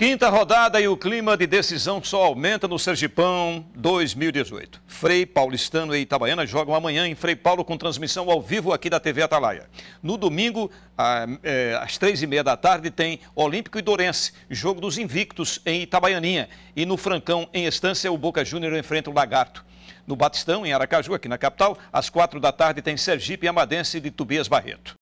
Quinta rodada e o clima de decisão só aumenta no Sergipão 2018. Frei Paulistano e Itabaiana jogam amanhã em Frei Paulo com transmissão ao vivo aqui da TV Atalaia. No domingo, eh, às três e meia da tarde, tem Olímpico e Dourense, jogo dos invictos em Itabaianinha. E no Francão, em Estância, o Boca Júnior enfrenta o Lagarto. No Batistão, em Aracaju, aqui na capital, às quatro da tarde, tem Sergipe e Amadense de Tobias Barreto.